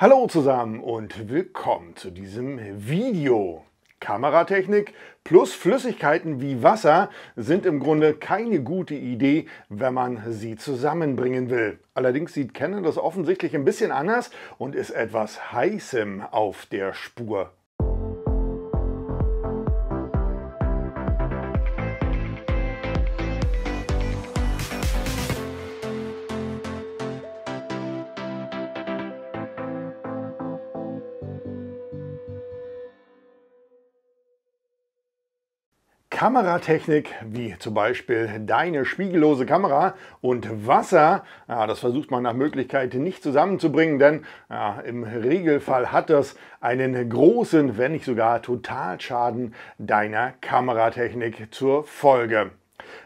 Hallo zusammen und willkommen zu diesem Video. Kameratechnik plus Flüssigkeiten wie Wasser sind im Grunde keine gute Idee, wenn man sie zusammenbringen will. Allerdings sieht Canon das offensichtlich ein bisschen anders und ist etwas Heißem auf der Spur. Kameratechnik, wie zum Beispiel deine spiegellose Kamera und Wasser, ja, das versucht man nach Möglichkeit nicht zusammenzubringen, denn ja, im Regelfall hat das einen großen, wenn nicht sogar Totalschaden deiner Kameratechnik zur Folge.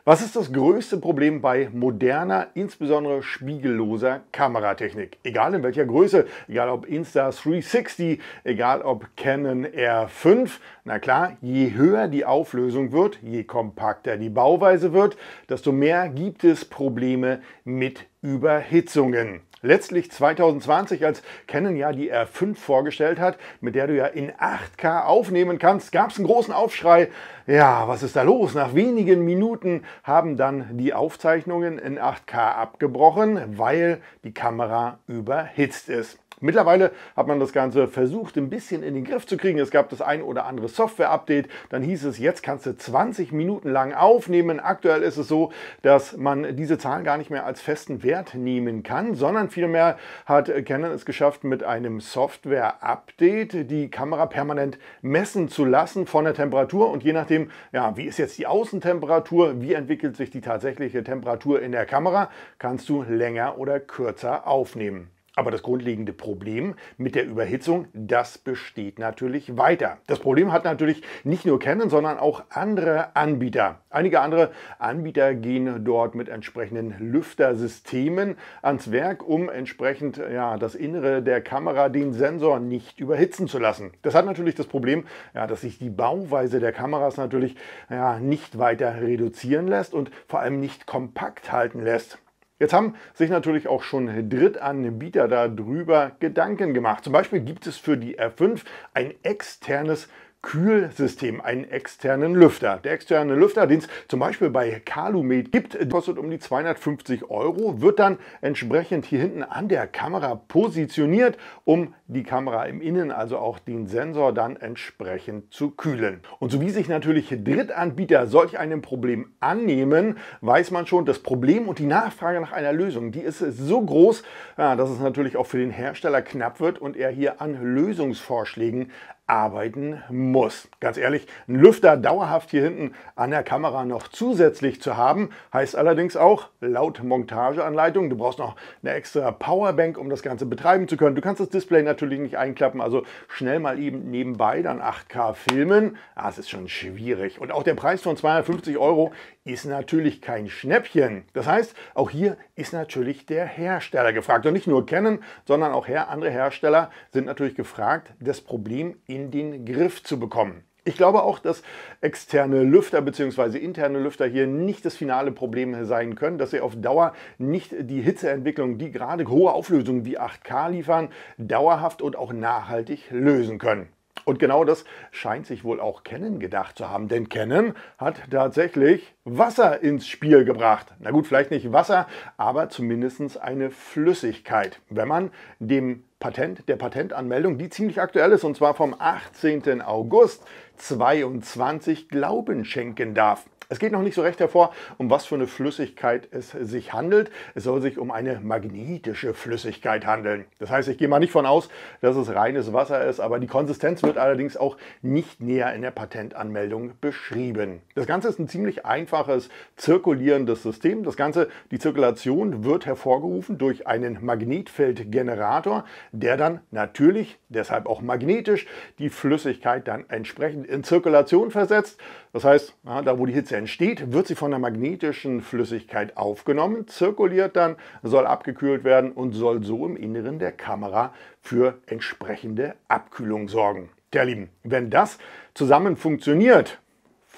Was ist das größte Problem bei moderner, insbesondere spiegelloser Kameratechnik? Egal in welcher Größe, egal ob Insta360, egal ob Canon R5, na klar, je höher die Auflösung wird, je kompakter die Bauweise wird, desto mehr gibt es Probleme mit Überhitzungen. Letztlich 2020, als Canon ja die R5 vorgestellt hat, mit der du ja in 8K aufnehmen kannst, gab es einen großen Aufschrei. Ja, was ist da los? Nach wenigen Minuten haben dann die Aufzeichnungen in 8K abgebrochen, weil die Kamera überhitzt ist. Mittlerweile hat man das Ganze versucht, ein bisschen in den Griff zu kriegen. Es gab das ein oder andere Software-Update. Dann hieß es, jetzt kannst du 20 Minuten lang aufnehmen. Aktuell ist es so, dass man diese Zahlen gar nicht mehr als festen Wert nehmen kann, sondern vielmehr hat Canon es geschafft, mit einem Software-Update die Kamera permanent messen zu lassen von der Temperatur. Und je nachdem, ja, wie ist jetzt die Außentemperatur, wie entwickelt sich die tatsächliche Temperatur in der Kamera, kannst du länger oder kürzer aufnehmen. Aber das grundlegende Problem mit der Überhitzung, das besteht natürlich weiter. Das Problem hat natürlich nicht nur Canon, sondern auch andere Anbieter. Einige andere Anbieter gehen dort mit entsprechenden Lüftersystemen ans Werk, um entsprechend ja, das Innere der Kamera, den Sensor nicht überhitzen zu lassen. Das hat natürlich das Problem, ja, dass sich die Bauweise der Kameras natürlich ja, nicht weiter reduzieren lässt und vor allem nicht kompakt halten lässt. Jetzt haben sich natürlich auch schon Drittanbieter darüber Gedanken gemacht. Zum Beispiel gibt es für die R5 ein externes Kühlsystem, einen externen Lüfter. Der externe Lüfter, den es zum Beispiel bei Calumet gibt, kostet um die 250 Euro, wird dann entsprechend hier hinten an der Kamera positioniert, um die Kamera im Innen, also auch den Sensor dann entsprechend zu kühlen. Und so wie sich natürlich Drittanbieter solch einem Problem annehmen, weiß man schon, das Problem und die Nachfrage nach einer Lösung, die ist so groß, dass es natürlich auch für den Hersteller knapp wird und er hier an Lösungsvorschlägen arbeiten muss. Ganz ehrlich, einen Lüfter dauerhaft hier hinten an der Kamera noch zusätzlich zu haben, heißt allerdings auch laut Montageanleitung, du brauchst noch eine extra Powerbank, um das Ganze betreiben zu können. Du kannst das Display natürlich nicht einklappen, also schnell mal eben nebenbei dann 8K filmen. Das ah, ist schon schwierig. Und auch der Preis von 250 Euro ist natürlich kein Schnäppchen. Das heißt, auch hier ist natürlich der Hersteller gefragt. Und nicht nur Canon, sondern auch andere Hersteller sind natürlich gefragt, das Problem in in den Griff zu bekommen. Ich glaube auch, dass externe Lüfter bzw. interne Lüfter hier nicht das finale Problem sein können, dass sie auf Dauer nicht die Hitzeentwicklung, die gerade hohe Auflösungen wie 8K liefern, dauerhaft und auch nachhaltig lösen können. Und genau das scheint sich wohl auch Canon gedacht zu haben, denn Canon hat tatsächlich Wasser ins Spiel gebracht. Na gut, vielleicht nicht Wasser, aber zumindest eine Flüssigkeit, wenn man dem Patent, der Patentanmeldung, die ziemlich aktuell ist, und zwar vom 18. August 22 Glauben schenken darf. Es geht noch nicht so recht hervor, um was für eine Flüssigkeit es sich handelt. Es soll sich um eine magnetische Flüssigkeit handeln. Das heißt, ich gehe mal nicht von aus, dass es reines Wasser ist, aber die Konsistenz wird allerdings auch nicht näher in der Patentanmeldung beschrieben. Das Ganze ist ein ziemlich einfaches zirkulierendes System. Das Ganze, die Zirkulation wird hervorgerufen durch einen Magnetfeldgenerator, der dann natürlich, deshalb auch magnetisch, die Flüssigkeit dann entsprechend in Zirkulation versetzt. Das heißt, da wo die Hitze Hitze entsteht, wird sie von der magnetischen Flüssigkeit aufgenommen, zirkuliert dann, soll abgekühlt werden und soll so im Inneren der Kamera für entsprechende Abkühlung sorgen. Der Lieben, wenn das zusammen funktioniert,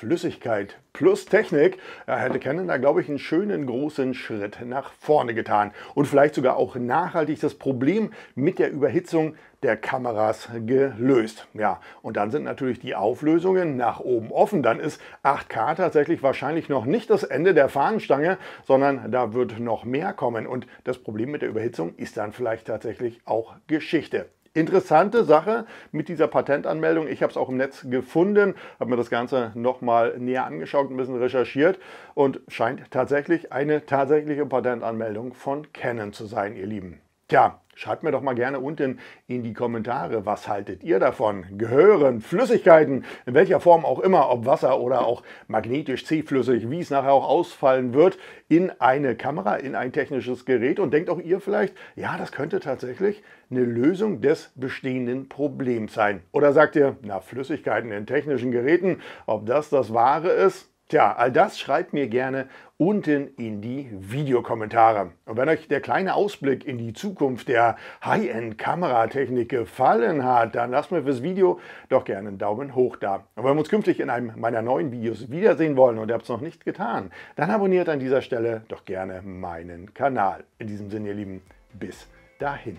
Flüssigkeit plus Technik hätte Canon da, glaube ich, einen schönen großen Schritt nach vorne getan und vielleicht sogar auch nachhaltig das Problem mit der Überhitzung der Kameras gelöst. Ja, und dann sind natürlich die Auflösungen nach oben offen. Dann ist 8K tatsächlich wahrscheinlich noch nicht das Ende der Fahnenstange, sondern da wird noch mehr kommen. Und das Problem mit der Überhitzung ist dann vielleicht tatsächlich auch Geschichte. Interessante Sache mit dieser Patentanmeldung. Ich habe es auch im Netz gefunden, habe mir das Ganze nochmal näher angeschaut, ein bisschen recherchiert und scheint tatsächlich eine tatsächliche Patentanmeldung von Canon zu sein, ihr Lieben. Tja, Schreibt mir doch mal gerne unten in die Kommentare, was haltet ihr davon? Gehören Flüssigkeiten, in welcher Form auch immer, ob Wasser oder auch magnetisch C-flüssig, wie es nachher auch ausfallen wird, in eine Kamera, in ein technisches Gerät und denkt auch ihr vielleicht, ja, das könnte tatsächlich eine Lösung des bestehenden Problems sein. Oder sagt ihr, na, Flüssigkeiten in technischen Geräten, ob das das Wahre ist? Tja, all das schreibt mir gerne unten in die Videokommentare. Und wenn euch der kleine Ausblick in die Zukunft der High-End-Kameratechnik gefallen hat, dann lasst mir fürs Video doch gerne einen Daumen hoch da. Und wenn wir uns künftig in einem meiner neuen Videos wiedersehen wollen und ihr habt es noch nicht getan, dann abonniert an dieser Stelle doch gerne meinen Kanal. In diesem Sinne, ihr Lieben, bis dahin.